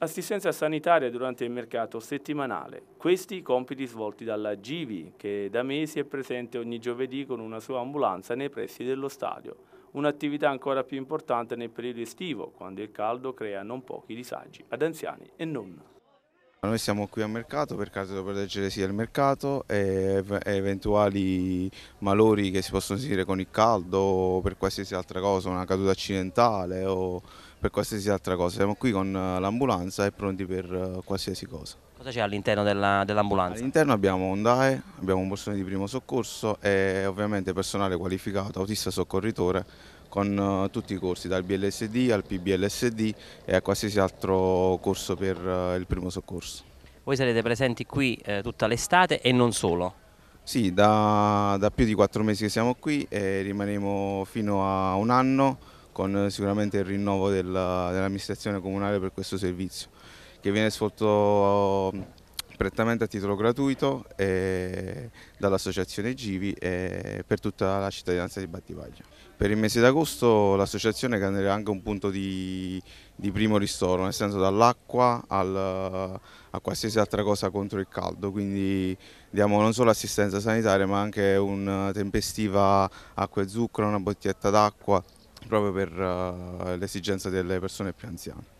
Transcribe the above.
Assistenza sanitaria durante il mercato settimanale. Questi i compiti svolti dalla Givi, che da mesi è presente ogni giovedì con una sua ambulanza nei pressi dello stadio. Un'attività ancora più importante nel periodo estivo, quando il caldo crea non pochi disagi ad anziani e non. Noi siamo qui al mercato per caso da proteggere sia il mercato e eventuali malori che si possono sentire con il caldo o per qualsiasi altra cosa, una caduta accidentale o per qualsiasi altra cosa. Siamo qui con eh, l'ambulanza e pronti per eh, qualsiasi cosa. Cosa c'è all'interno dell'ambulanza? all'interno abbiamo ondae, abbiamo un borsone di primo soccorso e ovviamente personale qualificato, autista soccorritore con eh, tutti i corsi dal BLSD al PBLSD e a qualsiasi altro corso per il primo soccorso. Voi sarete presenti qui eh, tutta l'estate e non solo? Sì, da, da più di quattro mesi che siamo qui e rimaniamo fino a un anno con eh, sicuramente il rinnovo dell'amministrazione dell comunale per questo servizio che viene svolto mm, prettamente a titolo gratuito eh, dall'associazione Givi e eh, per tutta la cittadinanza di Battivaglia. Per il mese d'agosto l'associazione cambierà anche un punto di, di, primo ristoro, nel senso dall'acqua a qualsiasi altra cosa contro il caldo, quindi diamo non solo assistenza sanitaria ma anche una tempestiva acqua e zucchero, una bottiglietta d'acqua, proprio per eh, l'esigenza delle persone più anziane.